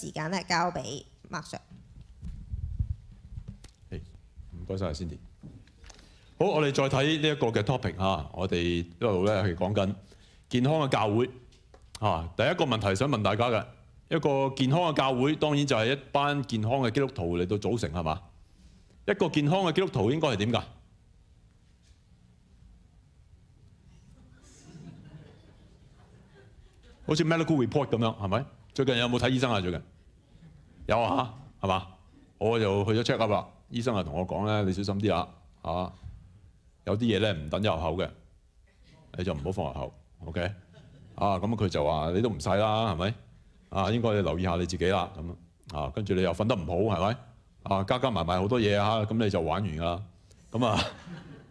時間咧交俾麥 Sir，唔該曬 Cindy。好，我哋再睇呢一個嘅 topic 嚇，我哋一路咧係講緊健康嘅教會嚇。第一個問題想問大家嘅一個健康嘅教會，當然就係一班健康嘅基督徒嚟到組成係嘛？一個健康嘅基督徒應該係點㗎？好似 Medical Report 咁樣，係咪？最近有冇睇醫生啊？最近有啊，係嘛？我就去咗 check up 啦。醫生啊，同我講咧，你小心啲啊，啊有啲嘢咧唔等入口嘅，你就唔好放入口。OK 啊，咁佢就話你都唔細啦，係咪啊？應該你留意下你自己啦，咁啊，跟住你又瞓得唔好，係咪啊？加加埋埋好多嘢啊，咁你就玩完噶啦。咁啊，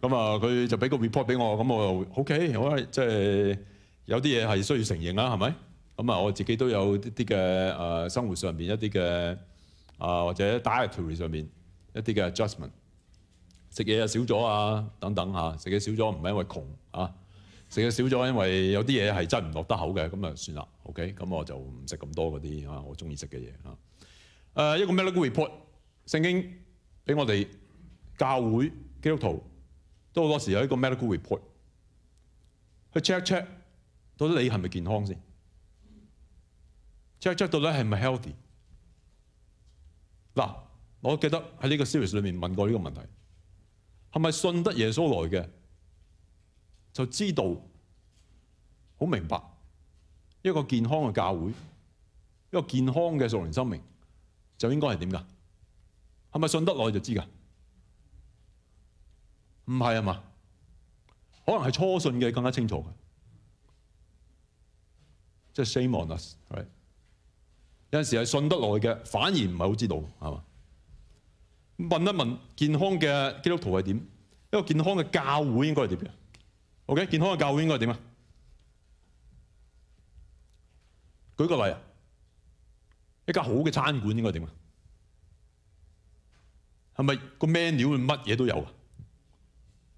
咁啊佢就俾個 report 俾我，咁我就 OK。我即係有啲嘢係需要承認啦，係咪？咁啊，我自己都有一啲嘅誒生活上邊一啲嘅啊，或者 diary e t 上面一啲嘅 adjustment，食嘢啊少咗啊等等嚇，食嘢少咗唔係因為窮啊，食嘢少咗因為有啲嘢係真唔落得口嘅，咁啊算啦，OK，咁我就唔食咁多嗰啲啊我中意食嘅嘢啊。誒一個 medical report，聖經俾我哋教會基督徒都好多時有一個 medical report 去 check check，到底你係咪健康先？即係直到底係唔 healthy？嗱，我記得喺呢個 series 裏面問過呢個問題，係咪信得耶穌來嘅就知道好明白一個健康嘅教會，一個健康嘅素人生命就應該係點噶？係咪信得耐就知噶？唔係啊嘛，可能係初信嘅更加清楚嘅，即係 same on us，right？有時係信得耐嘅，反而唔係好知道，係嘛？問一問健康嘅基督徒係點？一個健康嘅教會應該係點嘅？OK，健康嘅教會應該點啊？舉個例啊，一家好嘅餐館應該點啊？係咪個 menu 料乜嘢都有啊？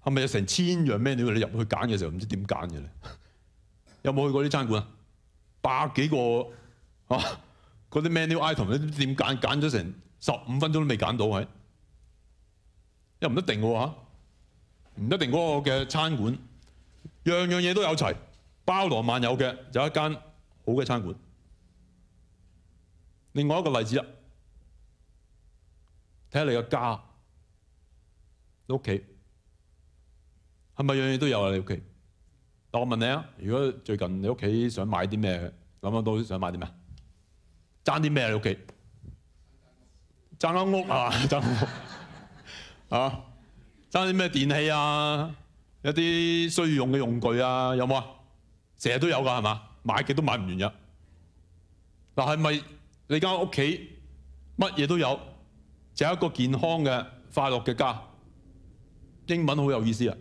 係咪有成千樣 menu 你入去揀嘅時候唔知點揀嘅咧？有冇去過啲餐館啊？百幾個啊！嗰啲 menu item 你點揀？揀咗成十五分鐘都未揀到，係又唔一定嘅喎，唔一定嗰個嘅餐館樣樣嘢都有齊，包羅萬有嘅就一間好嘅餐館。另外一個例子啦，睇下你個家，你屋企係咪樣樣嘢都有啊？你屋企，但我問你啊，如果最近你屋企想買啲咩，諗唔到想買啲咩？爭啲咩啊？屋企爭間屋啊，爭屋啊，爭啲咩電器啊，一啲需要用嘅用具啊，有冇啊？成日都有噶係嘛？買極都買唔完嘅。嗱，係咪你間屋企乜嘢都有，就係一個健康嘅、快樂嘅家？英文好有意思啊！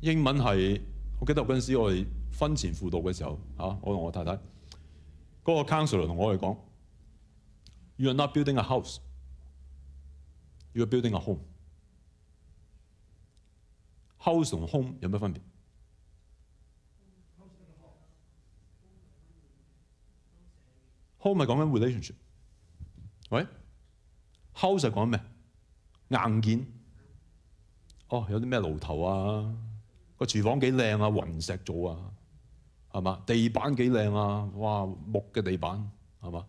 英文係我記得嗰陣時，我哋婚前輔導嘅時候啊，我同我太太。嗰個 counsel 同我哋講：You are not building a house. You are building a home. House 同 home 有咩分別？Home 係講緊 relationship。喂，house 係講咩？硬件。哦，有啲咩爐頭啊？個廚房幾靚啊？雲石做啊？係嘛？地板幾靚啊！哇，木嘅地板係嘛？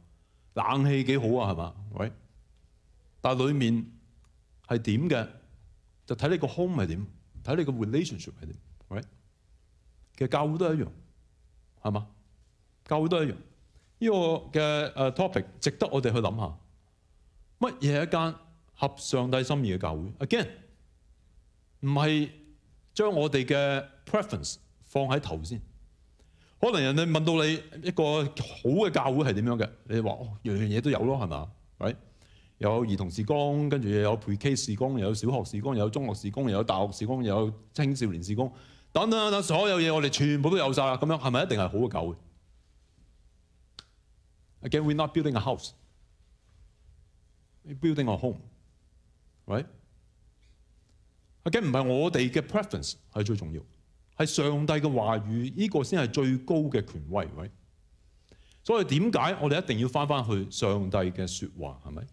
冷氣幾好啊！係嘛？喂！但係裡面係點嘅？就睇你個 home 係點，睇你個 relationship 係點。喂！其教會都一樣，係嘛？教會都一樣。呢個嘅誒 topic 值得我哋去諗下，乜嘢一間合上帝心意嘅教會？Again，唔係將我哋嘅 preference 放喺頭先。可能人哋問到你一個好嘅教會係點樣嘅，你話樣樣嘢都有咯，係嘛？Right，有兒童事工，跟住又有培基事工，有小學事工，有中學事工，有大學事工，有青少年事工，等等等等，所有嘢我哋全部都有晒啦。咁樣係咪一定係好嘅教會？Again，we're not building a house，we're building a home。Right，again，唔係我哋嘅 preference 係最重要。係上帝嘅話語，呢個先係最高嘅權威。喂，所以點解我哋一定要翻翻去上帝嘅说話？係咪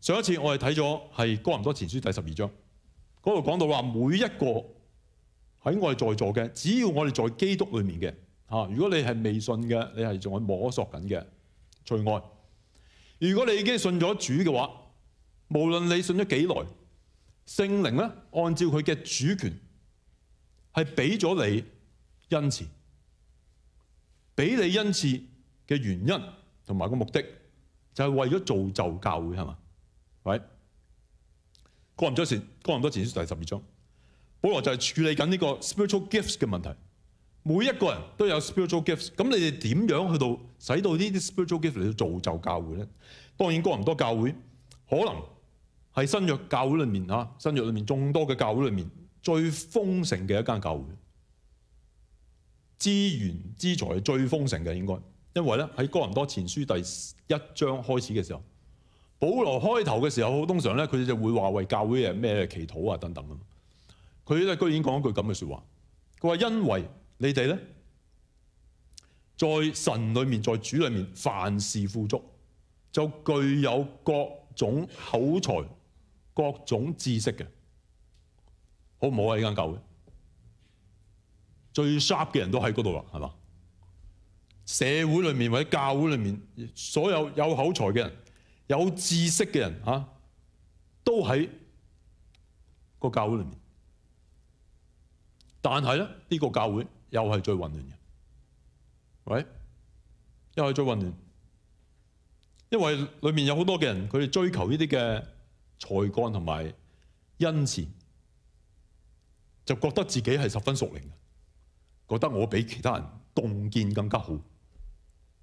上一次我哋睇咗係《哥林多前書》第十二章，嗰度講到話每一個喺我哋在座嘅，只要我哋在基督里面嘅吓，如果你係未信嘅，你係仲喺摸索緊嘅除外。如果你已經信咗主嘅話，無論你信咗幾耐，聖靈咧按照佢嘅主權。系俾咗你恩赐，俾你恩赐嘅原因同埋个目的，就系为咗造就教会系嘛？喂，过唔多前过唔多前书第十二章，保罗就系处理紧呢个 spiritual gifts 嘅问题。每一个人都有 spiritual gifts，咁你哋点样去到使到呢啲 spiritual gifts 嚟到造就教会咧？当然过唔多教会可能系新约教会里面啊，新约里面众多嘅教会里面。最豐盛嘅一間教會，資源之財最豐盛嘅應該，因為咧喺哥林多前書第一章開始嘅時候，保羅開頭嘅時候，通常咧佢就會話為教會誒咩祈禱啊等等啊，佢咧居然講一句咁嘅说話，佢話因為你哋咧，在神裏面，在主裏面，凡事富足，就具有各種口才、各種知識嘅。好唔好啊？呢間教會最 sharp 嘅人都喺嗰度啦，係嘛？社會裏面或者教會裏面，所有有口才嘅人、有知識嘅人嚇，都喺個教會裏面。但係咧，呢個教會又係最混亂嘅。喂，又系最混亂，因為裏面有好多嘅人，佢哋追求呢啲嘅才幹同埋恩赐。就覺得自己係十分熟嘅，覺得我比其他人洞見更加好，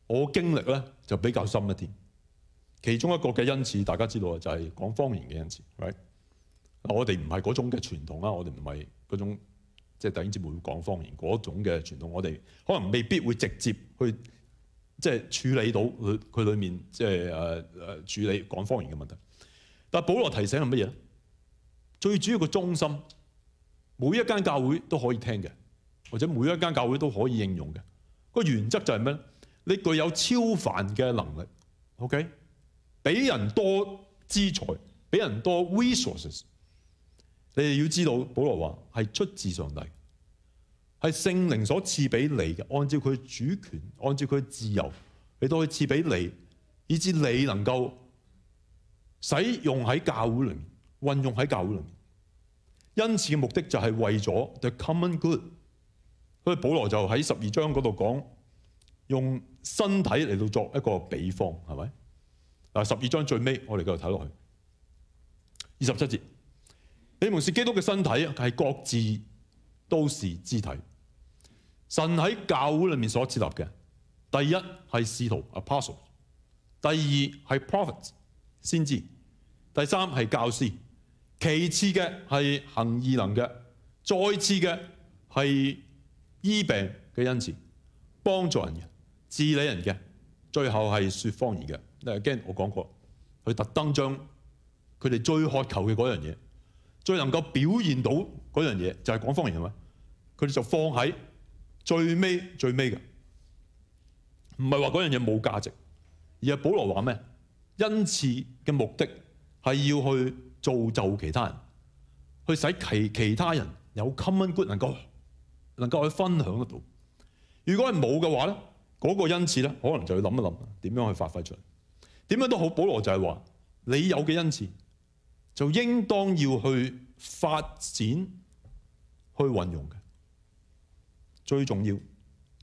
我經歷咧就比較深一啲。其中一個嘅因次，大家知道啊，就係講方言嘅因 h t 我哋唔係嗰種嘅傳統啦，我哋唔係嗰種即係弟兄姊妹講方言嗰種嘅傳統，我哋可能未必會直接去即係處理到佢佢裏面即係誒誒處理講方言嘅問題。但係保羅提醒係乜嘢咧？最主要個中心。每一间教会都可以听嘅，或者每一间教会都可以应用嘅。个原则就系咩？你具有超凡嘅能力，OK？俾人多资财，俾人多 resources。你哋要知道，保罗话系出自上帝，系圣灵所赐俾你嘅。按照佢主权，按照佢自由，你都可以赐俾你，以至你能够使用喺教会里面，运用喺教会里面。因此目的就係為咗 the common good，所以保羅就喺十二章嗰度講，用身體嚟到作一個比方，係咪？嗱，十二章最尾，我哋繼續睇落去，二十七節，你們是基督嘅身體，係各自都是肢體。神喺教會裏面所設立嘅，第一係使徒 a p o s t l e 第二係 prophets 先知，第三係教師。其次嘅係行義能嘅，再次嘅係醫病嘅恩赐，幫助人嘅、治理人嘅，最後係说方言嘅。嗱，n 我講過，佢特登將佢哋最渴求嘅嗰樣嘢，最能夠表現到嗰樣嘢，就係講方言嘅，佢哋就放喺最尾最尾嘅。唔係話嗰樣嘢冇價值，而係保羅話咩？恩赐嘅目的係要去。造就其他人，去使其其他人有 common good，能够能够去分享得到。如果系冇嘅话咧，嗰个恩赐咧，可能就要谂一谂，点样去发挥出嚟？点样都好，保罗就系话，你有嘅恩赐就应当要去发展去运用嘅。最重要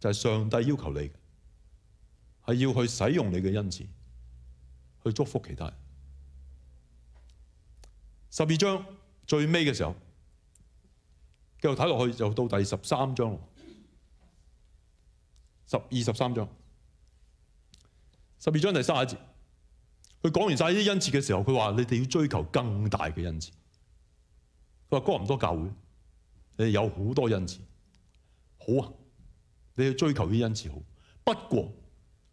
就系上帝要求你，嘅，系要去使用你嘅恩赐去祝福其他人。十二章最尾嘅时候，继续睇落去就到第十三章。十二十三章，十二章第三一节，佢讲完晒啲恩赐嘅时候，佢话你哋要追求更大嘅恩赐。佢话哥唔多教会，你哋有好多恩赐，好啊，你要追求啲恩赐好。不过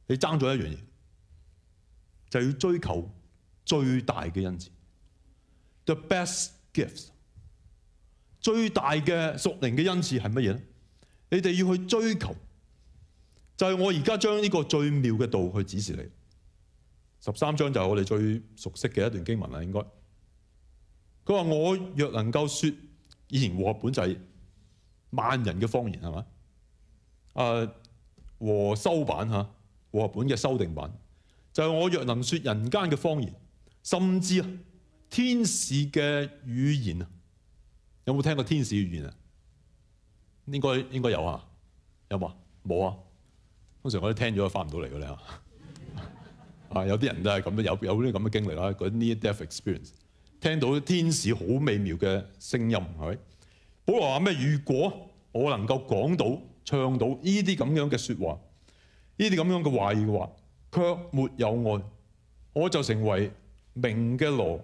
你争咗一样嘢，就要追求最大嘅恩赐。The best gifts，最大嘅屬靈嘅恩賜係乜嘢咧？你哋要去追求，就係我而家將呢個最妙嘅道去指示你。十三章就係我哋最熟悉嘅一段經文啦，應該。佢話我若能夠说以前和合本就係萬人嘅方言係嘛？誒和修版吓，和合本嘅修訂版就係我若能说人間嘅方言，甚至啊。天使嘅語言啊，有冇聽過天使語言啊？應該應該有啊，有冇啊？冇啊！通常我都聽咗翻唔到嚟嘅啦。啊，有啲人都係咁，有有啲咁嘅經歷啦。嗰啲 need d e a h experience，聽到天使好美妙嘅聲音係咪？保罗話咩？如果我能夠講到、唱到呢啲咁樣嘅説話，呢啲咁樣嘅話語嘅話，卻沒有愛，我就成為明嘅羅。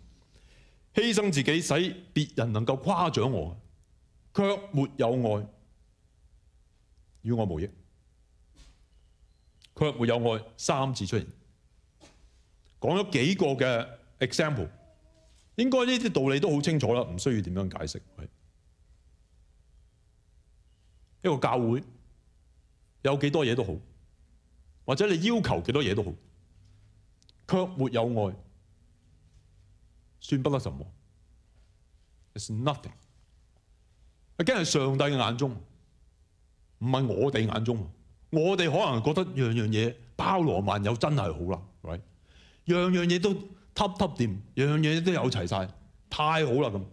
牺牲自己使别人能够夸奖我，却没有爱，与我无益。却没有爱，三字出现，讲咗几个嘅 example，应该呢啲道理都好清楚啦，唔需要点样解释。一个教会有几多嘢都好，或者你要求几多嘢都好，却没有爱。算不得什么 i t s nothing。佢系上帝嘅眼中唔係我哋眼中，我哋可能覺得樣樣嘢包羅萬有真係好啦，right？樣樣嘢都揼揼掂，樣樣嘢都有齊晒，太好啦咁。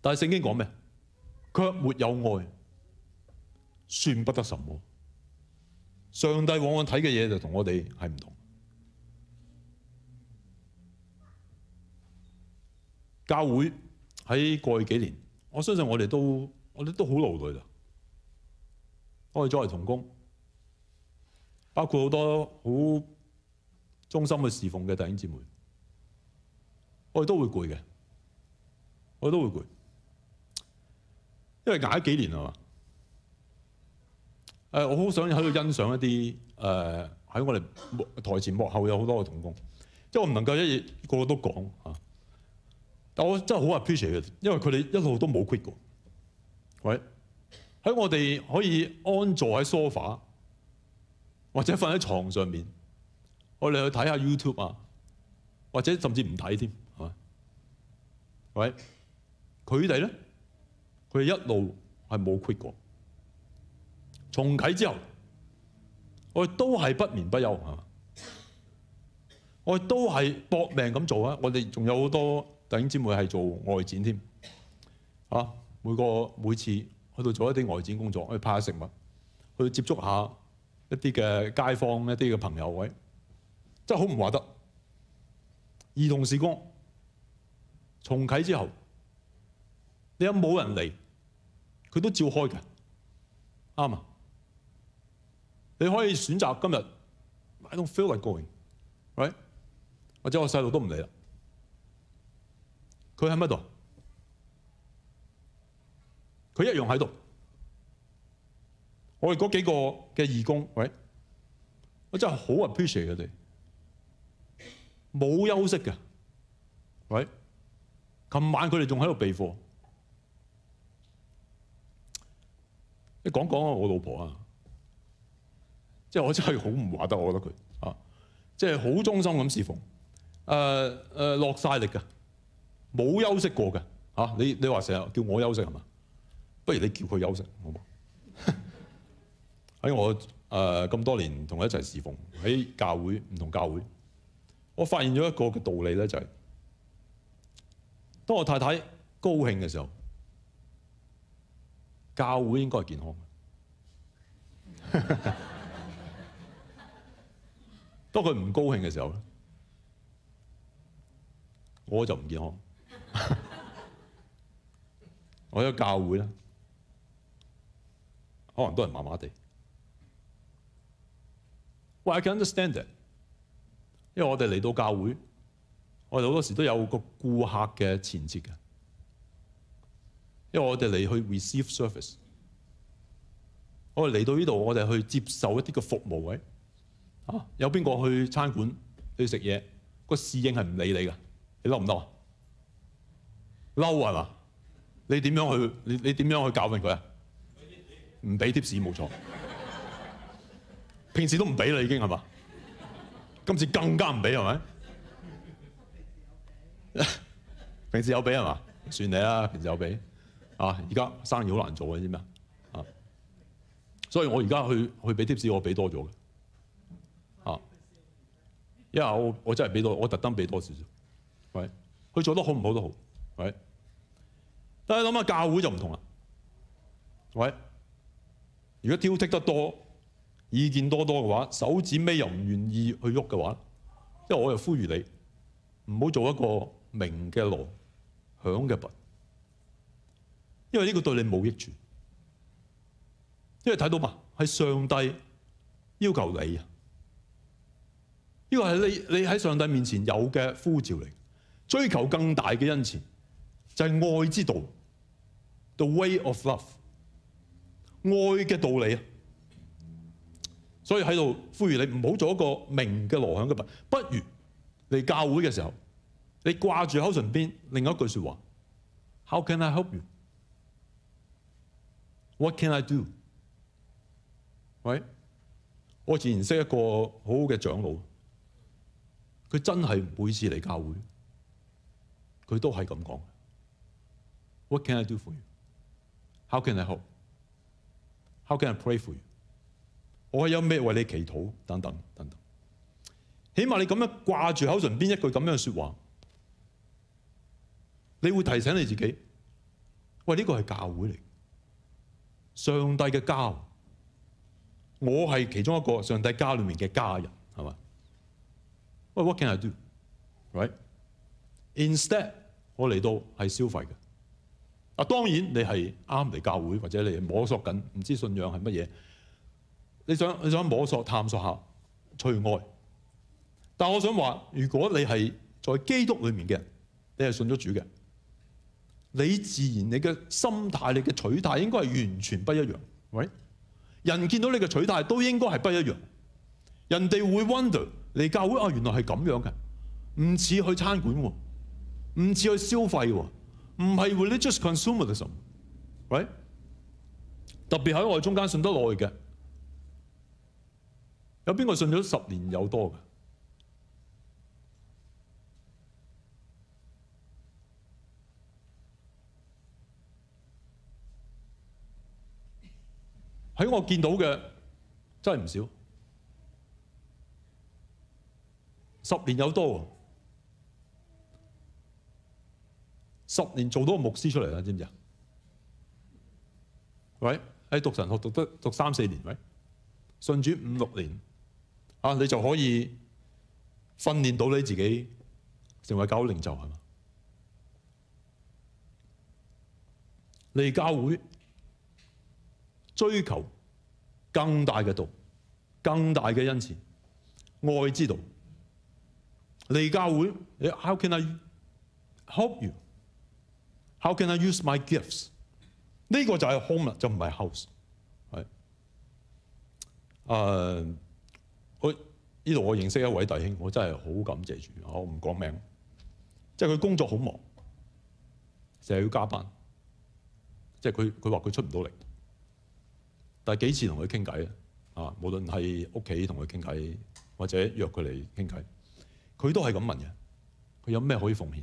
但係聖經講咩？卻沒有愛，算不得什麼。上帝往往睇嘅嘢就同我哋係唔同。教会喺过去几年，我相信我哋都我哋都好劳累啦。我哋作为同工，包括好多好忠心去侍奉嘅弟兄姊妹，我哋都会攰嘅，我哋都会攰，因为挨咗几年啊嘛。诶，我好想喺度欣赏一啲诶，喺我哋台前幕后有好多嘅同工，即系我唔能够一日个个都讲啊。但我真係好 appreciate 佢因為佢哋一路都冇 quit 過。喂，喺我哋可以安坐喺 sofa 或者瞓喺床上面，我哋去睇下 YouTube 啊，或者甚至唔睇添，係嘛？喂，佢哋咧，佢哋一路係冇 quit 過。重啟之後，我哋都係不眠不休，係嘛？我哋都係搏命咁做啊！我哋仲有好多。弟兄姊妹係做外展添，啊每個每次去到做一啲外展工作，去派食物，去接觸下一啲嘅街坊一啲嘅朋友位，真係好唔話得。兒童時光重啟之後，你有冇人嚟？佢都照開嘅，啱啊！你可以選擇今日，I don't feel like going，right？我細路都唔嚟啦。佢喺乜度？佢一样喺度。我哋嗰几个嘅义工，喂，我真系好 appreciate 佢哋，冇休息嘅。喂，琴晚佢哋仲喺度备课。你讲讲啊，我老婆啊，即系我真系好唔话得，我觉得佢啊，即系好忠心咁侍奉，诶诶落晒力噶。冇休息過嘅嚇，你你話成日叫我休息係嘛？不如你叫佢休息好冇？喺我誒咁多年同佢一齊侍奉喺教會唔同教會，我發現咗一個嘅道理咧，就係當我太太高興嘅時候，教會應該健康；當佢唔高興嘅時候咧，我就唔健康。我喺教会啦，可能都系麻麻地。喂，I can understand a t 因为我哋嚟到教会，我哋好多时都有个顾客嘅前设嘅，因为我哋嚟去 receive service，我哋嚟到呢度，我哋去接受一啲嘅服务位啊。有边个去餐馆去食嘢，个侍应系唔理你噶，你嬲唔啊？嬲係嘛？你點樣去？你你點樣去教訓佢啊？唔俾貼士冇錯，平時都唔俾啦已經係嘛？今次更加唔俾係咪？平時有俾係嘛？算你啦，平時有俾啊！而家生意好難做嘅知咩？啊！所以我而家去去俾 t 士，我俾多咗嘅啊，因為我我真係俾多，我特登俾多少少，喂，佢做得好唔好都好，喂。但系谂下教會就唔同啦。喂，如果挑剔得多、意見多多嘅話，手指尾又唔願意去喐嘅話，即係我又呼籲你唔好做一個明嘅羅響嘅品，因為呢個對你冇益處。因為睇到嘛，係上帝要求你啊，呢個係你你喺上帝面前有嘅呼召嚟，追求更大嘅恩賜就係愛之道。The way of love，爱嘅道理啊，所以喺度呼吁你，唔好做一个明嘅罗响嘅物。不如嚟教会嘅时候，你挂住口唇边另一句说话：How can I help you? What can I do? 喂，我前识一个好好嘅长老，佢真系每次嚟教会，佢都系咁讲：What can I do for you? How can I help? How can I pray for you? 我有咩为你祈祷？等等等等，起码你咁样挂住口唇边一句咁样说话，你会提醒你自己：喂，呢个系教会嚟，上帝嘅家，我系其中一个上帝家里面嘅家人，系嘛？喂，what can I do？Right？Instead，我嚟到系消费嘅。啊，當然你係啱嚟教會，或者你係摸索緊，唔知信仰係乜嘢。你想你想摸索探索下取愛，但我想話，如果你係在基督裏面嘅人，你係信咗主嘅，你自然你嘅心態、你嘅取態應該係完全不一樣。喂，人見到你嘅取態都應該係不一樣，人哋會 wonder 嚟教會啊，原來係咁樣嘅，唔似去餐館喎，唔似去消費喎。唔係 religious consumerism，right？特別喺我哋中間信得耐嘅，有邊個信咗十年有多嘅？喺我見到嘅真係唔少，十年有多。十年做到個牧師出嚟啦，知唔知啊？喂，喺讀神學讀得讀三四年，喂，信主五六年，啊，你就可以訓練到你自己成為教會領袖係嘛？嚟教會追求更大嘅道，更大嘅恩賜、愛之道。嚟教會，How can I help you？How can I use my gifts？呢個就係 home 啦，就唔係 house。係誒，我呢度我認識一位弟兄，我真係好感謝住，我唔講名。即係佢工作好忙，成日要加班。即係佢佢話佢出唔到力，但係幾次同佢傾偈啊，無論係屋企同佢傾偈，或者約佢嚟傾偈，佢都係咁問嘅。佢有咩可以奉獻？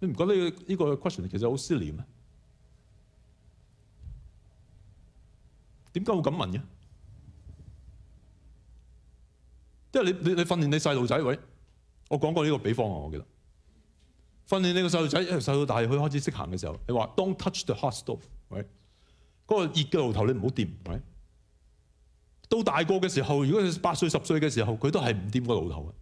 你唔覺得呢個 question 其實好 silly 咩？點解會咁問嘅？即係你你你訓練你細路仔喂，我講過呢個比方啊，我記得訓練你個細路仔由細到大，佢開始識行嘅時候，你話 don't touch the hot stove，喂，嗰個熱嘅爐頭你唔好掂，喂。到大個嘅時候，如果八歲十歲嘅時候，佢都係唔掂個爐頭嘅。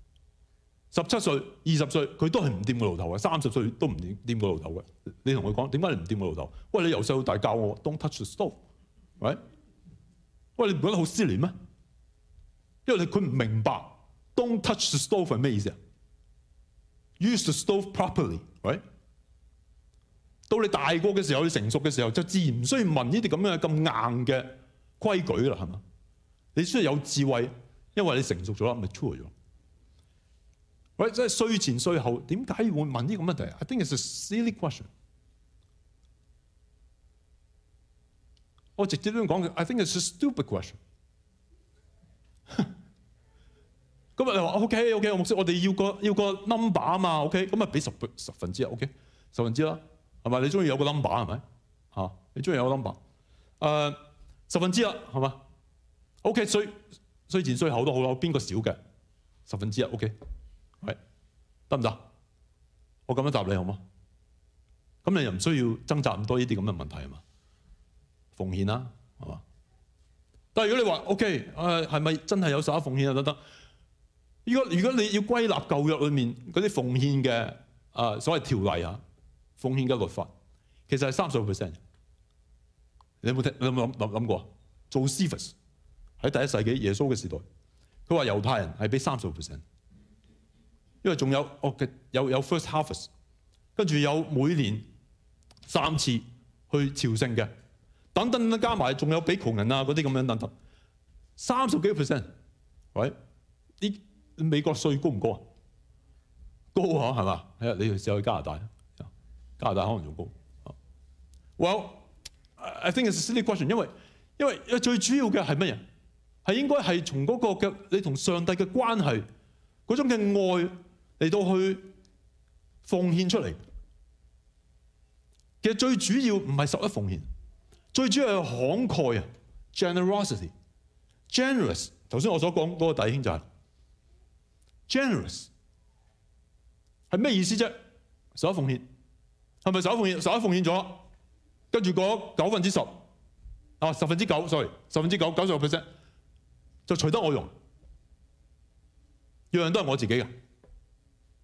十七歲、二十歲，佢都係唔掂個老頭嘅；三十歲都唔掂掂個老頭嘅。你同佢講點解你唔掂個老頭？喂，你由細到大教我 Don't touch the stove，喂，喂，你唔覺得好失聯咩？因為你佢唔明白 Don't touch the stove 係咩意思啊？Use the stove properly，喂。到你大個嘅時候，你成熟嘅時候，就自然唔需要問呢啲咁樣咁硬嘅規矩啦，係嘛？你需要有智慧，因為你成熟咗啦，咪 true 咗。喂，即系税前税后，点解会问呢个问题？I think it's a silly question。我直接咁讲，I think it's a stupid question。咁啊，你话 OK OK，我冇我哋要个要个 number 啊嘛，OK，咁啊俾十十分之一 o k 十分之一啦，系咪？你中意有个 number 系咪？吓，你中意有个 number？诶，十分之一系嘛？OK，税税前税后都好啦，边个少嘅？十分之一 o k 得唔得？我咁樣答你好吗？咁你又唔需要挣扎咁多呢啲咁嘅問題啊嘛？奉獻啦，係嘛？但係如果你話 OK，誒係咪真係有少少奉獻就得得？如果如果你要歸納舊約裏面嗰啲奉獻嘅诶所謂條例啊，奉獻嘅律法，其實係三十 percent。你有冇听？你有冇諗谂過？做 servant 喺第一世紀耶穌嘅時代，佢話猶太人係俾三十 percent。因為仲有我嘅有有 first harvest，跟住有每年三次去朝聖嘅，等等加埋仲有俾窮人啊嗰啲咁樣等等，三十幾 percent。喂，啲美國税高唔高啊？高啊，係嘛？你又試去加拿大，加拿大可能仲高。Well，I think it's a silly question，因為因為最主要嘅係乜嘢？係應該係從嗰個嘅你同上帝嘅關係嗰種嘅愛。嚟到去奉獻出嚟，其實最主要唔係十一奉獻，最主要係慷慨啊，generosity，generous。頭先我所講嗰個弟兄就係 generous，係咩意思啫？十一奉獻係咪十一奉獻？十一奉獻咗，跟住嗰九分之十啊，十分之九，r y 十分之九九十六 percent 就除得我用，樣樣都係我自己嘅。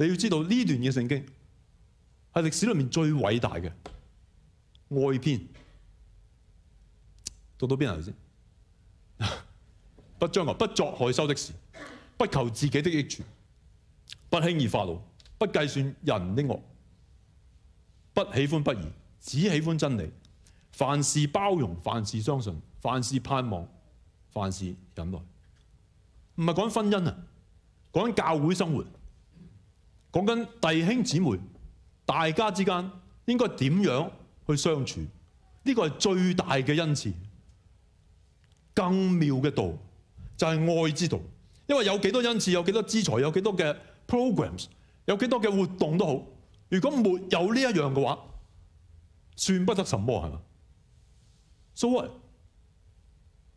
你要知道呢段嘅圣经系历史里面最伟大嘅爱篇，读到边头先？不将来不作害羞的事，不求自己的益处，不轻易发怒，不计算人的恶，不喜欢不义，只喜欢真理。凡事包容，凡事相信，凡事盼望，凡事忍耐。唔系讲婚姻啊，讲教会生活。講緊弟兄姊妹，大家之間應該點樣去相處？呢個係最大嘅恩赐。更妙嘅道就係愛之道。因為有幾多恩赐，有幾多資材，有幾多嘅 programs，有幾多嘅活動都好。如果没有呢一樣嘅話，算不得什麼係嘛？所以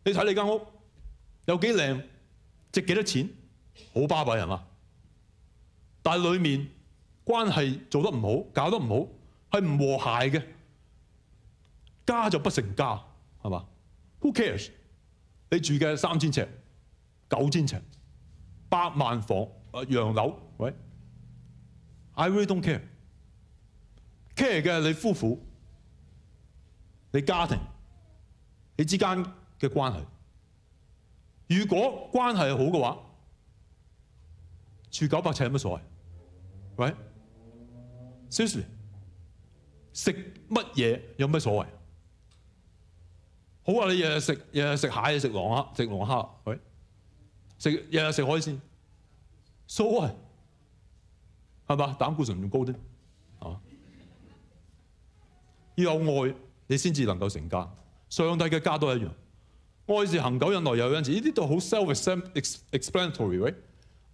你睇你間屋有幾靚，值幾多錢，好巴閉系嘛？但系里面关系做得唔好，搞得唔好，系唔和谐嘅，家就不成家，系嘛？Who cares？你住嘅三千尺、九千尺、百萬房、啊洋樓，喂，I really don't care。Care 嘅你夫婦、你家庭、你之間嘅關係。如果關係好嘅話，住九百尺有乜所謂？喂，小 y 食乜嘢有咩所谓？好啊，你日日食日日食蟹，食龙虾，食龙虾，喂，食日日食海鲜，所啊，系嘛？胆固醇仲高啲啊？要有爱，你先至能够成家。上帝嘅家都一样，爱是恒久忍耐又忍耐。呢啲都好 self-explanatory，喂。誒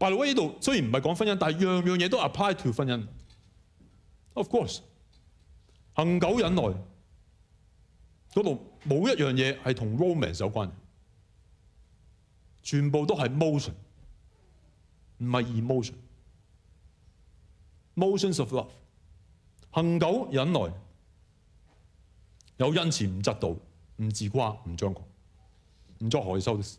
，way，呢度雖然唔係講婚姻，但係樣樣嘢都 apply to 婚姻。Of course，恒久忍耐，嗰度冇一樣嘢係同 romance 有關，全部都係 motion，唔係 emotion，motions of love。恒久忍耐，有恩慈唔嫉妒，唔自夸，唔張狂，唔作害羞的事。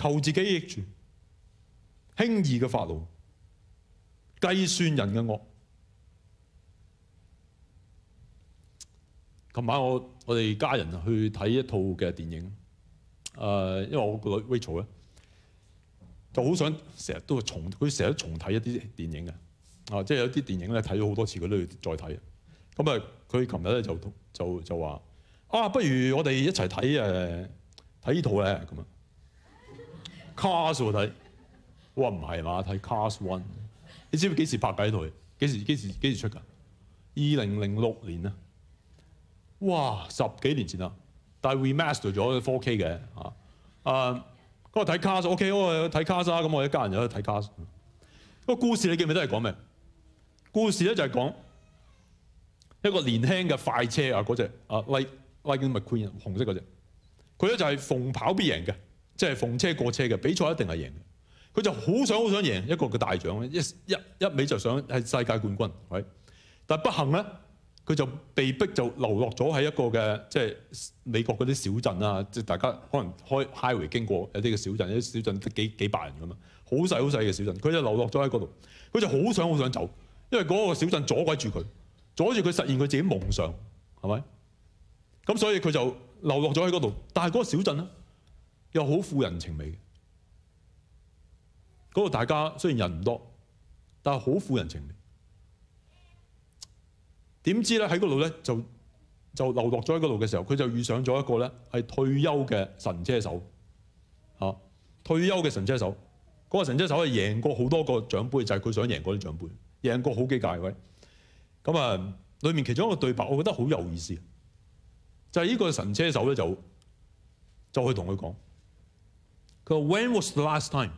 求自己益住，輕易嘅发怒，計算人嘅惡。琴晚我我哋家人去睇一套嘅電影，誒，因為我個 Rachel 咧就好想成日都重，佢成日重睇一啲電影嘅，啊，即係有啲電影咧睇咗好多次，佢都要再睇。咁啊，佢琴日咧就就就話啊，不如我哋一齊睇诶睇呢套咧咁啊！卡數喎睇，我唔係嘛睇 Cars one，你知唔知幾時拍緊呢套？幾時幾時幾時出㗎？二零零六年啊，哇十幾年前啦，但係 remaster 咗 fourk 嘅啊，誒嗰個睇 r s ok，我睇 c Cars 咁我一家人又可以睇 r s 個故事你記唔記得係講咩？故事咧就係講一個年輕嘅快車啊，嗰隻啊威威 m c queen 紅色嗰隻，佢咧就係逢跑必贏嘅。即係逢車過車嘅比賽一定係贏，佢就好想好想贏一個嘅大獎，一一一尾就想係世界冠軍，係，但不幸咧，佢就被逼就流落咗喺一個嘅即係美國嗰啲小鎮啊，即係大家可能開 highway 經過有啲嘅小鎮，啲小鎮得幾幾百人咁啊，好細好細嘅小鎮，佢就流落咗喺嗰度，佢就好想好想走，因為嗰個小鎮阻鬼住佢，阻住佢實現佢自己夢想，係咪？咁所以佢就流落咗喺嗰度，但係嗰個小鎮咧。又好富人情味嘅，嗰度大家雖然人唔多，但係好富人情味。點知咧喺嗰度咧就就流落咗喺嗰度嘅時候，佢就遇上咗一個咧係退休嘅神車手嚇。退休嘅神車手，嗰個神車手係贏過好多個獎杯，就係佢想贏嗰啲獎杯，贏過好幾屆位。咁啊，裏面其中一個對白，我覺得好有意思，就係呢個神車手咧就就去同佢講。s when was the last time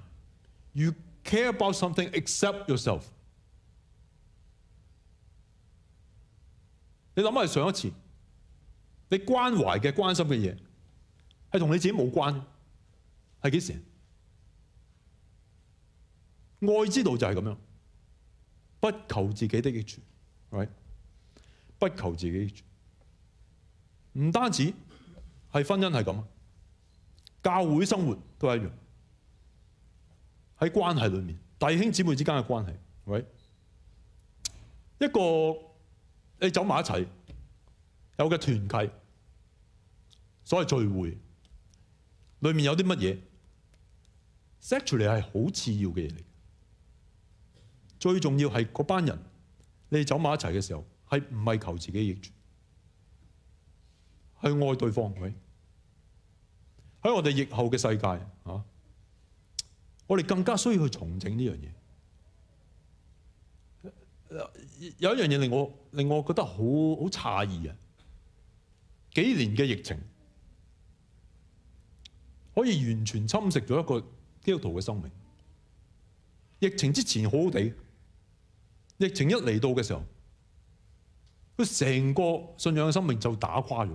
you care about something except yourself? 你谂下上一次，你关怀嘅关心嘅嘢，系同你自己冇关，系几时？爱之道就系咁样，不求自己的益处，h t 不求自己益处，唔单止系婚姻系咁啊。教会生活都系一样，喺关系里面，弟兄姊妹之间嘅关系，喂，一个你走埋一齐，有嘅团契，所谓聚会，里面有啲乜嘢？sexually 系好次要嘅嘢嚟，最重要系嗰班人，你走埋一齐嘅时候，系唔系求自己益住，系爱对方喂。喺我哋疫后嘅世界啊，我哋更加需要去重整呢样嘢。有一样嘢令我令我觉得好好诧异啊！几年嘅疫情可以完全侵蚀咗一个基督徒嘅生命。疫情之前好好地，疫情一嚟到嘅时候，佢成个信仰嘅生命就打垮咗。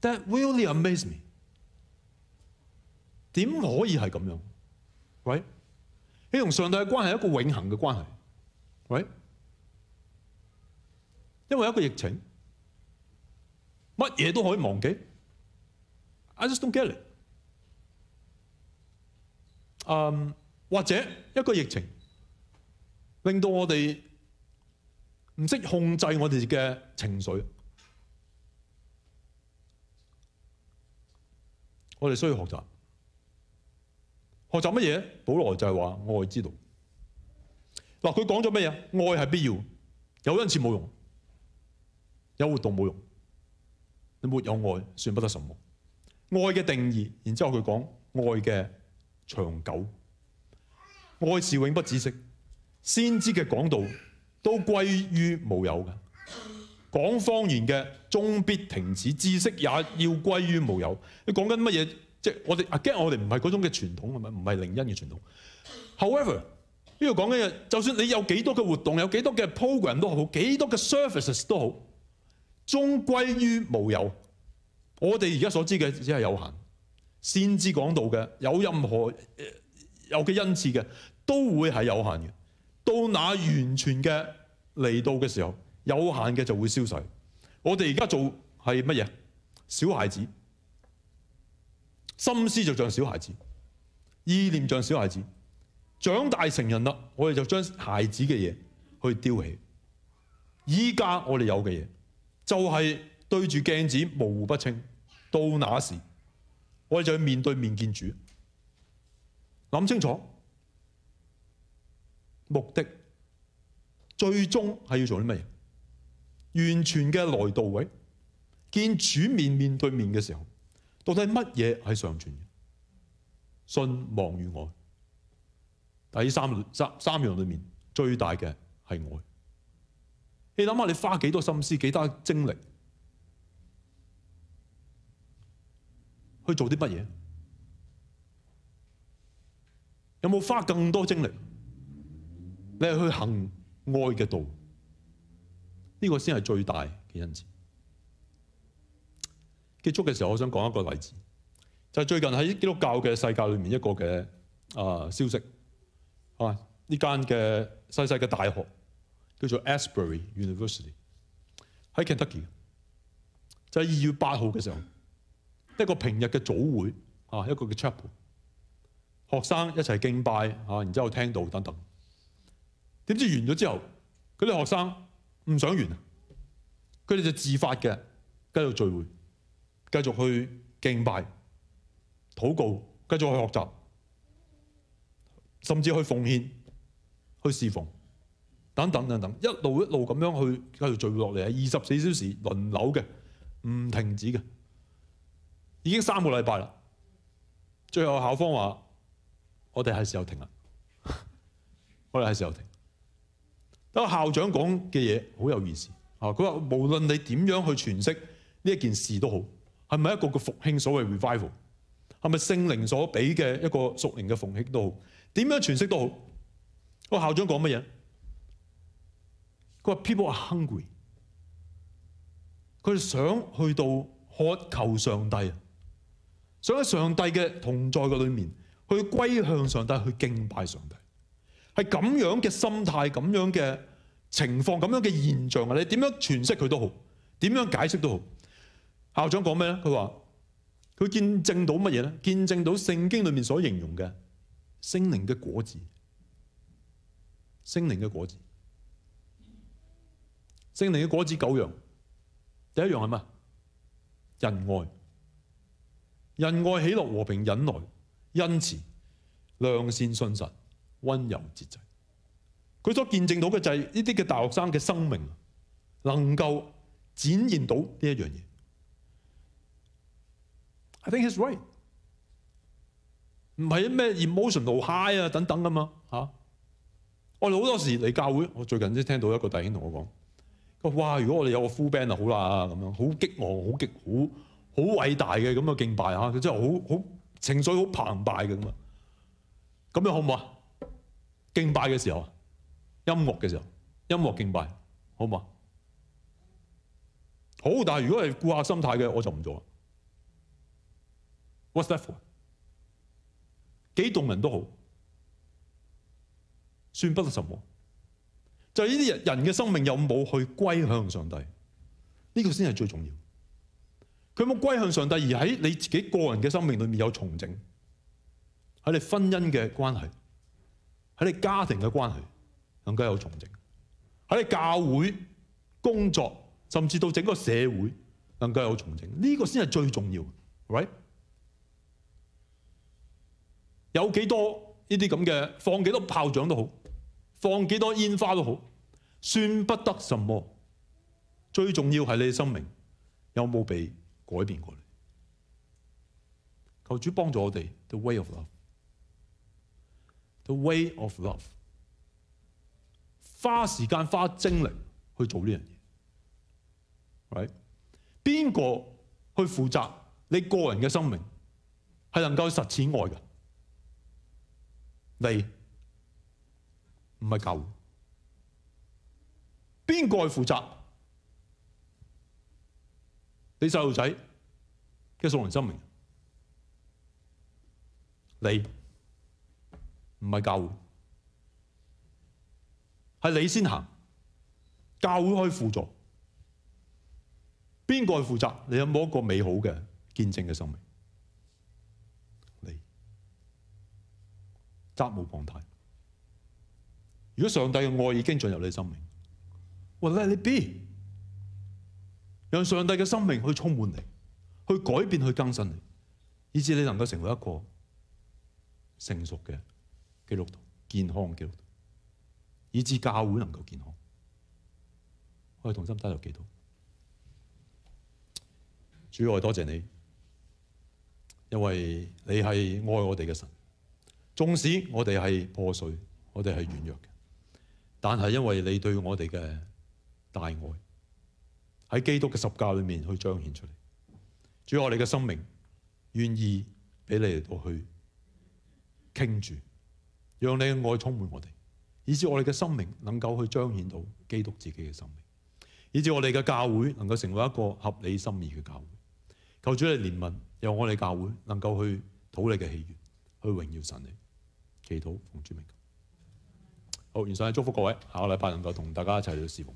That e a l l amaze me. 點可以係咁樣？喂，你同上帝嘅關係一個永恆嘅關係。喂，因為一個疫情，乜嘢都可以忘記。I just don't get it。嗯，或者一個疫情令到我哋唔識控制我哋嘅情緒，我哋需要學習。學習乜嘢？保羅就係話愛之道。嗱，佢講咗乜嘢？愛係必要，有恩賜冇用，有活動冇用。你沒有愛，算不得什麼。愛嘅定義，然之後佢講愛嘅長久，愛是永不知識。先知嘅講道都歸於無有嘅，講方言嘅終必停止，知識也要歸於無有。你講緊乜嘢？即係我哋阿 g 我哋唔係嗰種嘅傳統啊咪？唔係靈恩嘅傳統。However，呢度講嘅嘢，就算你有幾多嘅活動，有幾多嘅 program 都好，幾多嘅 services 都好，終歸於無有。我哋而家所知嘅只係有限，先知講到嘅有任何有嘅恩賜嘅，都會係有限嘅。到那完全嘅嚟到嘅時候，有限嘅就會消逝。我哋而家做係乜嘢？小孩子。心思就像小孩子，意念像小孩子，长大成人啦，我哋就将孩子嘅嘢去丢弃。依家我哋有嘅嘢，就系对住镜子模糊不清。到那时，我哋就要面对面见主，谂清楚目的，最终系要做啲乜嘢？完全嘅来到位，见主面面对面嘅时候。到底乜嘢系上传？信、望与爱，第三三三样里面最大嘅系爱。你谂下，你花几多心思、几多精力去做啲乜嘢？有冇花更多精力？你系去行爱嘅道，呢个先系最大嘅恩赐。結束嘅時候，我想講一個例子，就最近喺基督教嘅世界裏面一個嘅啊消息，啊呢間嘅細細嘅大學叫做 Asbury University 喺 Kentucky，就二月八號嘅時候，一個平日嘅早會啊，一個嘅 chapel 學生一齊敬拜啊，然之後聽到等等，點知完咗之後，嗰啲學生唔想完，佢哋就自發嘅繼續聚會。继续去敬拜、祷告，继续去学习，甚至去奉献、去侍奉，等等等等，一路一路咁样去继续聚落嚟，二十四小时轮流嘅，唔停止嘅，已经三个礼拜啦。最后校方话：我哋系时候停啦，我哋系时候停。但系校长讲嘅嘢好有意思啊！佢话无论你点样去诠释呢一件事都好。系咪一個個復興所謂 revival？係咪聖靈所俾嘅一個屬靈嘅逢興都好，點樣诠釋都好。個校長講乜嘢？佢話 people are hungry。佢哋想去到渴求上帝，想喺上帝嘅同在嘅裏面去歸向上帝，去敬拜上帝。係咁樣嘅心態，咁樣嘅情況，咁樣嘅現象啊！你點樣诠釋佢都好，點樣解釋都好。校长讲咩咧？佢话佢见证到乜嘢咧？见证到圣经里面所形容嘅圣灵嘅果子，圣灵嘅果子，圣灵嘅果子九样。第一样系咩？仁爱、仁爱、喜乐、和平、忍耐、恩慈、良善、信实、温柔、节制。佢所见证到嘅就系呢啲嘅大学生嘅生命，能够展现到呢一样嘢。I think he's right。唔係咩 emotion l high 啊等等啊嘛嚇。我哋好多時嚟教會，我最近都聽到一個弟兄同我講：，佢如果我哋有個 full band 就好啦咁樣，好激昂，好激，好好偉大嘅咁嘅敬拜嚇，佢真係好好情緒好澎湃嘅咁啊。咁樣好唔好啊？敬拜嘅時候，音樂嘅時候，音樂敬拜好唔好啊？好，但係如果係顧客心態嘅，我就唔做啦。What's that for？几动人都好，算不得什么。就呢啲人人嘅生命有冇去归向上帝？呢个先系最重要。佢冇归向上帝，而喺你自己个人嘅生命里面有重整，喺你婚姻嘅关系，喺你家庭嘅关系更加有重整，喺你教会工作，甚至到整个社会更加有重整。呢个先系最重要，h t 有几多呢啲咁嘅放几多炮仗都好，放几多烟花都好，算不得什么。最重要系你生命有冇被改变过嚟？求主帮助我哋。The way of love，the way of love，花时间花精力去做呢样嘢。Right？边个去负责你个人嘅生命，系能够实践爱嘅？你唔系教会，边个负责？你细路仔，嘅系人生命。你唔系教会，系你先行，教会可以辅助。边个负责？你有冇一个美好嘅见证嘅生命？责无旁贷。如果上帝嘅爱已经进入你生命，我 t 你 e 让上帝嘅生命去充满你，去改变，去更新你，以至你能够成为一个成熟嘅基督徒，健康基督徒，以致教会能够健康。我哋同心加入祈祷。主愛多谢你，因为你系爱我哋嘅神。纵使我哋系破碎，我哋系软弱嘅，但系因为你对我哋嘅大爱，喺基督嘅十架里面去彰显出嚟，主我哋嘅生命愿意俾你嚟到去倾住，让你嘅爱充满我哋，以至我哋嘅生命能够去彰显到基督自己嘅生命，以至我哋嘅教会能够成为一个合理、心意嘅教会。求主你怜悯，让我哋教会能够去讨你嘅喜悦，去荣耀神你。祈祷奉主名。好，以上系祝福各位，下個禮拜能夠同大家一齊去侍奉。